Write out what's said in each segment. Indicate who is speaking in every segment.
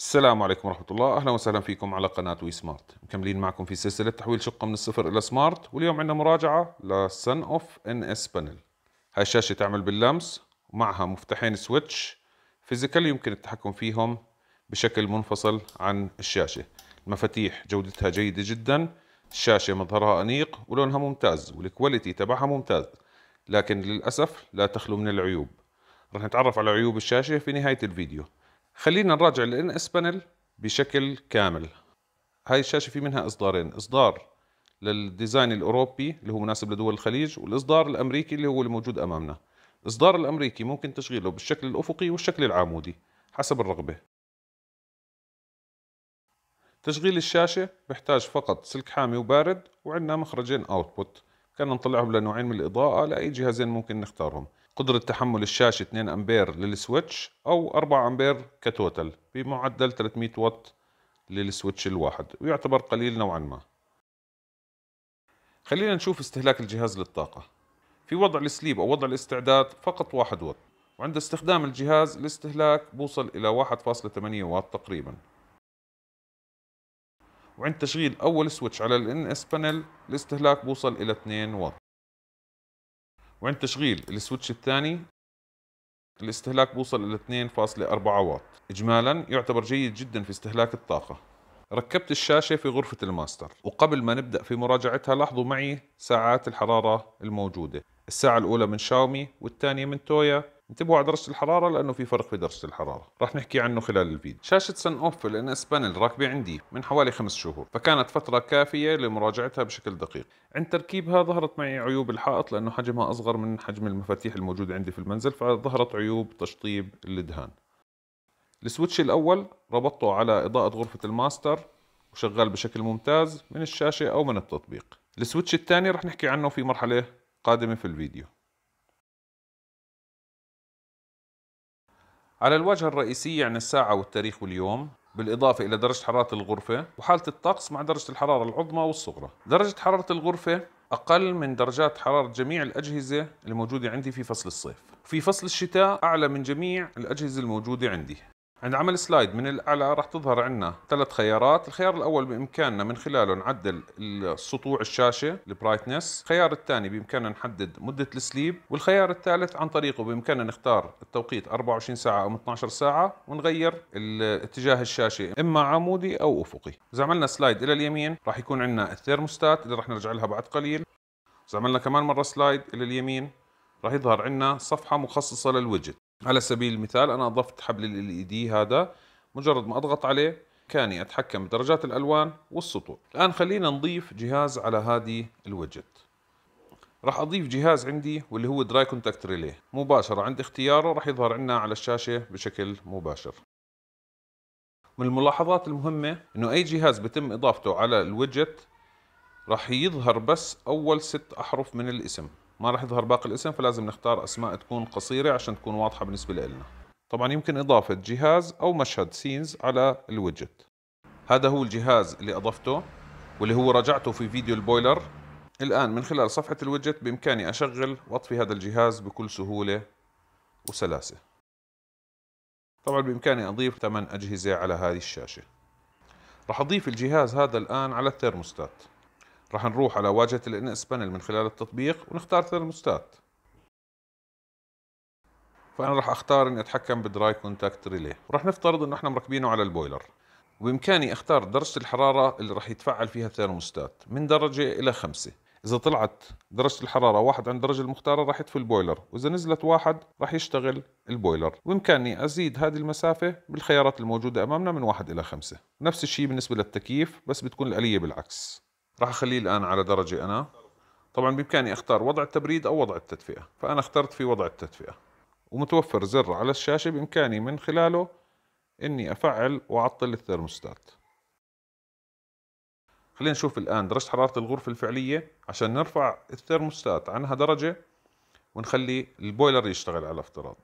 Speaker 1: السلام عليكم ورحمة الله أهلا وسهلا فيكم على قناة وي سمارت مكملين معكم في سلسلة تحويل شقة من الصفر إلى سمارت واليوم عندنا مراجعة لسن أوف إن إس بانل هاي الشاشة تعمل باللمس ومعها مفتاحين سويتش فيزيكال يمكن التحكم فيهم بشكل منفصل عن الشاشة المفاتيح جودتها جيدة جدا الشاشة مظهرها أنيق ولونها ممتاز والكواليتي تبعها ممتاز لكن للأسف لا تخلو من العيوب رح نتعرف على عيوب الشاشة في نهاية الفيديو خلينا نراجع الان اس بانل بشكل كامل هاي الشاشه في منها اصدارين اصدار للديزاين الاوروبي اللي هو مناسب لدول الخليج والاصدار الامريكي اللي هو الموجود امامنا الاصدار الامريكي ممكن تشغيله بالشكل الافقي والشكل العمودي حسب الرغبه تشغيل الشاشة بحتاج فقط سلك حامي وبارد وعندنا مخرجين اوتبوت كان نطلعهم لنوعين من الإضاءة لأي جهازين ممكن نختارهم قدرة تحمل الشاشة 2 أمبير للسويتش أو 4 أمبير كتوتل بمعدل 300 واط للسويتش الواحد ويعتبر قليل نوعا ما خلينا نشوف استهلاك الجهاز للطاقة في وضع السليب أو وضع الاستعداد فقط 1 واط وعند استخدام الجهاز الاستهلاك بوصل إلى 1.8 واط تقريبا وعند تشغيل أول سويتش على الـ NS panel الاستهلاك بوصل إلى 2 واط وعند تشغيل السويتش الثاني الاستهلاك بوصل إلى 2.4 واط إجمالا يعتبر جيد جدا في استهلاك الطاقة ركبت الشاشة في غرفة الماستر وقبل ما نبدأ في مراجعتها لاحظوا معي ساعات الحرارة الموجودة الساعة الأولى من شاومي والثانية من تويا انتبهوا على درجة الحرارة لأنه في فرق في درجة الحرارة رح نحكي عنه خلال الفيديو شاشة سن اوف الان اس بانل راكبة عندي من حوالي خمس شهور فكانت فترة كافية لمراجعتها بشكل دقيق عند تركيبها ظهرت معي عيوب الحائط لأنه حجمها أصغر من حجم المفاتيح الموجودة عندي في المنزل فظهرت عيوب تشطيب الدهان السويتش الأول ربطته على إضاءة غرفة الماستر وشغال بشكل ممتاز من الشاشة أو من التطبيق السويتش الثاني رح نحكي عنه في مرحلة قادمة في الفيديو على الواجهة الرئيسية عن يعني الساعة والتاريخ واليوم بالإضافة إلى درجة حرارة الغرفة وحالة الطقس مع درجة الحرارة العظمى والصغرى درجة حرارة الغرفة أقل من درجات حرارة جميع الأجهزة الموجودة عندي في فصل الصيف في فصل الشتاء أعلى من جميع الأجهزة الموجودة عندي عند عمل سلايد من الأعلى راح تظهر عندنا ثلاث خيارات الخيار الأول بإمكاننا من خلاله نعدل سطوع الشاشة البرايتنس الخيار الثاني بإمكاننا نحدد مدة السليب والخيار الثالث عن طريقه بإمكاننا نختار التوقيت 24 ساعة أو 12 ساعة ونغير اتجاه الشاشة إما عمودي أو أفقي إذا عملنا سلايد إلى اليمين راح يكون عندنا الثيرموستات اللي راح نرجع لها بعد قليل إذا عملنا كمان مرة سلايد إلى اليمين راح يظهر عندنا صفحة مخصصة للويدجت على سبيل المثال أنا أضفت حبل ال اي دي هذا مجرد ما أضغط عليه بإمكاني أتحكم بدرجات الألوان والسطوع الآن خلينا نضيف جهاز على هذه الوجت راح أضيف جهاز عندي واللي هو دراي كونتاكت ريلي مباشرة عند اختياره راح يظهر عندنا على الشاشة بشكل مباشر من الملاحظات المهمة إنه أي جهاز بتم إضافته على الوجت راح يظهر بس أول ست أحرف من الاسم ما راح يظهر باقي الاسم فلازم نختار اسماء تكون قصيره عشان تكون واضحه بالنسبه لنا طبعا يمكن اضافه جهاز او مشهد سينز على الويدجت هذا هو الجهاز اللي اضفته واللي هو راجعته في فيديو البويلر الان من خلال صفحه الويدجت بامكاني اشغل واطفي هذا الجهاز بكل سهوله وسلاسه طبعا بامكاني اضيف 8 اجهزه على هذه الشاشه راح اضيف الجهاز هذا الان على الترموستات راح نروح على واجهة NS بانل من خلال التطبيق ونختار ثيرموستات فأنا راح أختار إني أتحكم بدراي كونتاكت ريلي ورح نفترض إنه إحنا مركبينه على البويلر وبإمكاني أختار درجة الحرارة اللي راح يتفعل فيها الثيرموستات من درجة إلى خمسة إذا طلعت درجة الحرارة واحد عند الدرجة المختارة راح يطفي البويلر وإذا نزلت واحد راح يشتغل البويلر وإمكاني أزيد هذه المسافة بالخيارات الموجودة أمامنا من واحد إلى خمسة نفس الشيء بالنسبة للتكييف بس بتكون الآلية بالعكس راح اخليه الان على درجه انا طبعا بامكاني اختار وضع التبريد او وضع التدفئه فانا اخترت في وضع التدفئه ومتوفر زر على الشاشه بامكاني من خلاله اني افعل واعطل الثرموستات خلينا نشوف الان درجه حراره الغرفه الفعليه عشان نرفع الثرموستات عنها درجه ونخلي البويلر يشتغل على افتراض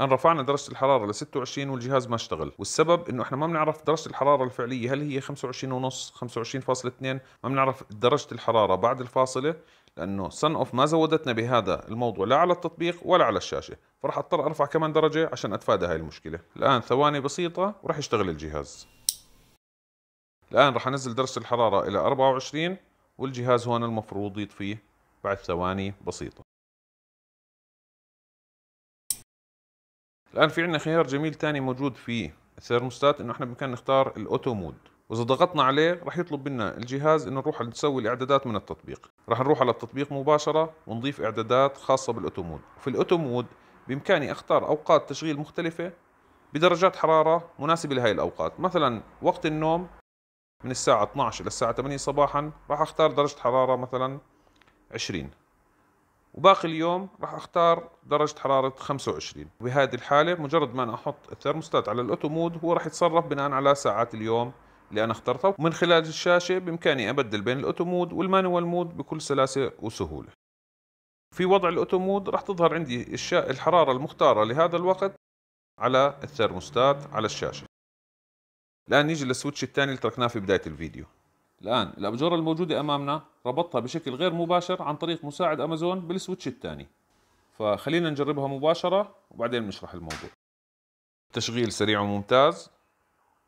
Speaker 1: أن رفعنا درجة الحرارة ل 26 والجهاز ما اشتغل، والسبب إنه إحنا ما بنعرف درجة الحرارة الفعلية هل هي 25 ونص 25.2 ما بنعرف درجة الحرارة بعد الفاصلة لأنه سن أوف ما زودتنا بهذا الموضوع لا على التطبيق ولا على الشاشة، فراح أضطر أرفع كمان درجة عشان أتفادى هاي المشكلة، الآن ثواني بسيطة وراح يشتغل الجهاز. الآن راح أنزل درجة الحرارة إلى 24 والجهاز هون المفروض يطفيه بعد ثواني بسيطة. الان في عندنا خيار جميل تاني موجود في الثيرموستات انه احنا بامكاننا نختار الاوتو مود واذا ضغطنا عليه راح يطلب منا الجهاز انه نروح نسوي الاعدادات من التطبيق راح نروح على التطبيق مباشره ونضيف اعدادات خاصه بالاوتو مود في الاوتو مود بامكاني اختار اوقات تشغيل مختلفه بدرجات حراره مناسبه لهي الاوقات مثلا وقت النوم من الساعه 12 للساعه 8 صباحا راح اختار درجه حراره مثلا 20 وباقي اليوم راح اختار درجة حرارة 25 بهذه الحالة مجرد ما انا احط الثرموستات على الاوتو مود هو راح يتصرف بناء على ساعات اليوم اللي انا اخترتها ومن خلال الشاشة بامكاني ابدل بين الاوتو مود والمانوال مود بكل سلاسة وسهولة في وضع الاوتو مود راح تظهر عندي الحرارة المختارة لهذا الوقت على الثرموستات على الشاشة الآن نيجي للسويتش الثاني اللي تركناه في بداية الفيديو الآن الأبجرة الموجودة أمامنا ربطتها بشكل غير مباشر عن طريق مساعد أمازون بالسويتش الثاني فخلينا نجربها مباشرة وبعدين بنشرح الموضوع تشغيل سريع وممتاز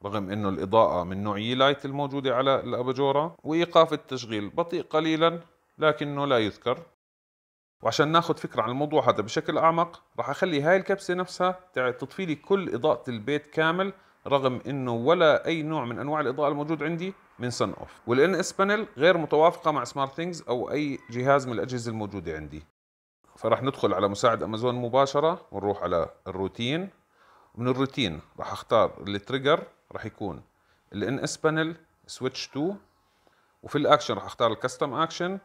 Speaker 1: رغم انه الاضاءة من نوع يلايت الموجودة على الاباجورة وايقاف التشغيل بطيء قليلا لكنه لا يذكر وعشان ناخذ فكرة عن الموضوع هذا بشكل اعمق راح اخلي هاي الكبسة نفسها تطفي لي كل اضاءة البيت كامل رغم انه ولا اي نوع من انواع الاضاءة الموجود عندي من سن اوف والان اس بانل غير متوافقه مع سمارت ثينجز او اي جهاز من الاجهزه الموجوده عندي فراح ندخل على مساعد امازون مباشره ونروح على الروتين من الروتين راح اختار التريجر راح يكون الان اس بانل سويتش تو وفي الاكشن راح اختار الكاستم اكشن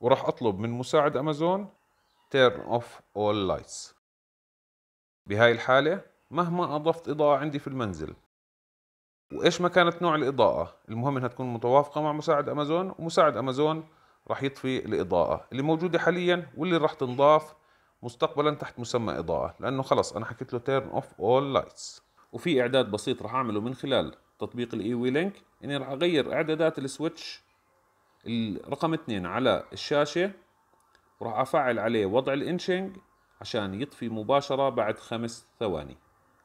Speaker 1: وراح اطلب من مساعد امازون تيرن اوف اول لايتس بهاي الحاله مهما اضفت اضاءه عندي في المنزل وايش ما كانت نوع الاضاءه المهم انها تكون متوافقه مع مساعد امازون ومساعد امازون راح يطفي الاضاءه اللي موجوده حاليا واللي راح تنضاف مستقبلا تحت مسمى اضاءه لانه خلص انا حكيت له تيرن اوف اول لايتس وفي اعداد بسيط راح اعمله من خلال تطبيق الاي وي لينك اني راح اغير اعدادات السويتش رقم 2 على الشاشه وراح افعل عليه وضع الانشنج عشان يطفي مباشره بعد خمس ثواني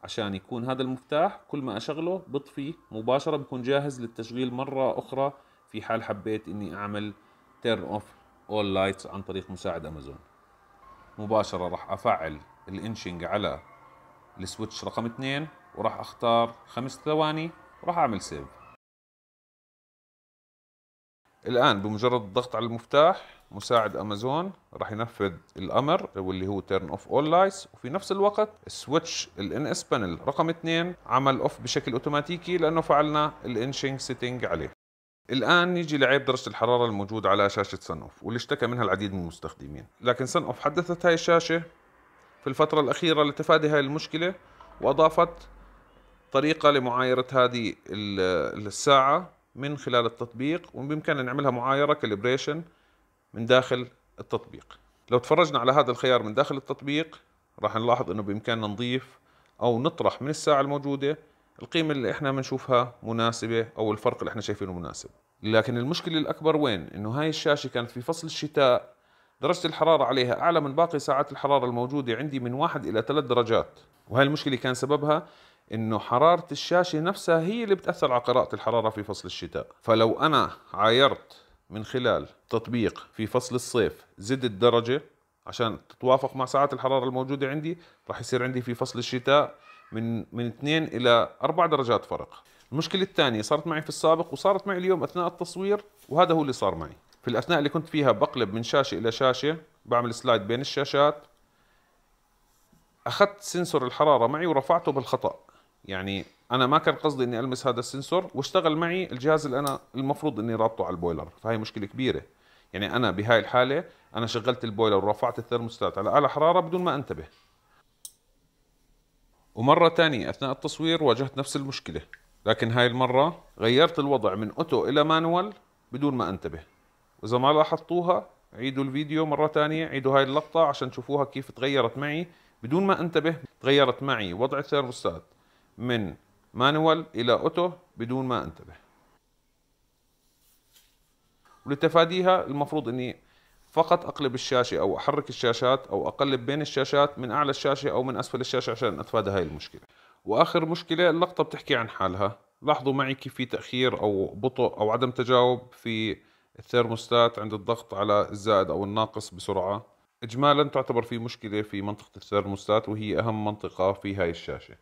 Speaker 1: عشان يكون هذا المفتاح كل ما اشغله بطفي مباشره بكون جاهز للتشغيل مره اخرى في حال حبيت اني اعمل تيرن اوف اول لايتس عن طريق مساعد امازون مباشره راح افعل الانشنج على السويتش رقم 2 وراح اختار خمس ثواني وراح اعمل سيف الان بمجرد الضغط على المفتاح مساعد امازون راح ينفذ الامر واللي هو تيرن اوف اول لايتس وفي نفس الوقت السويتش الان اس بانل رقم 2 عمل اوف بشكل اوتوماتيكي لانه فعلنا الانشينج سيتنج عليه الان نيجي لعيب درجه الحراره الموجود على شاشه سن اوف واللي اشتكى منها العديد من المستخدمين لكن سن اوف حدثت هاي الشاشه في الفتره الاخيره لتفادي هاي المشكله واضافت طريقه لمعايره هذه الساعه من خلال التطبيق وبإمكاننا نعملها معايرة كالبريشن من داخل التطبيق لو تفرجنا على هذا الخيار من داخل التطبيق راح نلاحظ انه بامكاننا نضيف او نطرح من الساعة الموجودة القيمة اللي احنا بنشوفها مناسبة او الفرق اللي احنا شايفينه مناسب لكن المشكلة الاكبر وين انه هاي الشاشة كانت في فصل الشتاء درجة الحرارة عليها اعلى من باقي ساعات الحرارة الموجودة عندي من واحد الى ثلاث درجات وهاي المشكلة كان سببها انه حراره الشاشه نفسها هي اللي بتاثر على قراءه الحراره في فصل الشتاء فلو انا عايرت من خلال تطبيق في فصل الصيف زدت درجه عشان تتوافق مع ساعات الحراره الموجوده عندي راح يصير عندي في فصل الشتاء من من 2 الى 4 درجات فرق المشكله الثانيه صارت معي في السابق وصارت معي اليوم اثناء التصوير وهذا هو اللي صار معي في الاثناء اللي كنت فيها بقلب من شاشه الى شاشه بعمل سلايد بين الشاشات اخذت سنسور الحراره معي ورفعته بالخطا يعني انا ما كان قصدي اني المس هذا السنسور واشتغل معي الجهاز اللي انا المفروض اني رابطه على البويلر فهي مشكله كبيره يعني انا بهاي الحاله انا شغلت البويلر ورفعت الثرموستات على اعلى حراره بدون ما انتبه ومره ثانيه اثناء التصوير واجهت نفس المشكله لكن هاي المره غيرت الوضع من اوتو الى مانوال بدون ما انتبه واذا ما لاحظتوها عيدوا الفيديو مره ثانيه عيدوا هاي اللقطه عشان تشوفوها كيف تغيرت معي بدون ما انتبه تغيرت معي وضع الثرموستات من مانوال إلى أوتو بدون ما أنتبه ولتفاديها المفروض أني فقط أقلب الشاشة أو أحرك الشاشات أو أقلب بين الشاشات من أعلى الشاشة أو من أسفل الشاشة عشان أتفادى هاي المشكلة وآخر مشكلة اللقطة بتحكي عن حالها لاحظوا معي كيف في تأخير أو بطء أو عدم تجاوب في الثيرموستات عند الضغط على الزائد أو الناقص بسرعة إجمالا تعتبر في مشكلة في منطقة الثيرموستات وهي أهم منطقة في هاي الشاشة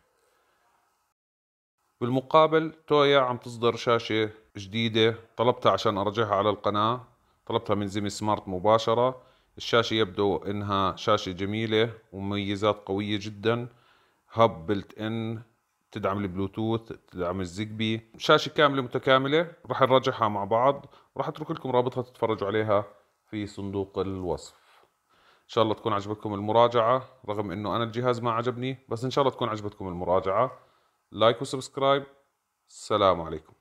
Speaker 1: بالمقابل تويا عم تصدر شاشة جديدة طلبتها عشان أرجعها على القناة طلبتها من زيمي سمارت مباشرة الشاشة يبدو إنها شاشة جميلة ومميزات قوية جدا هب بلت إن تدعم البلوتوث تدعم الزيجبي شاشة كاملة متكاملة راح نرجعها مع بعض راح أترك لكم رابطها تتفرجوا عليها في صندوق الوصف ان شاء الله تكون عجبتكم المراجعه رغم انه انا الجهاز ما عجبني بس ان شاء الله تكون عجبتكم المراجعه لايك وسبسكرايب السلام عليكم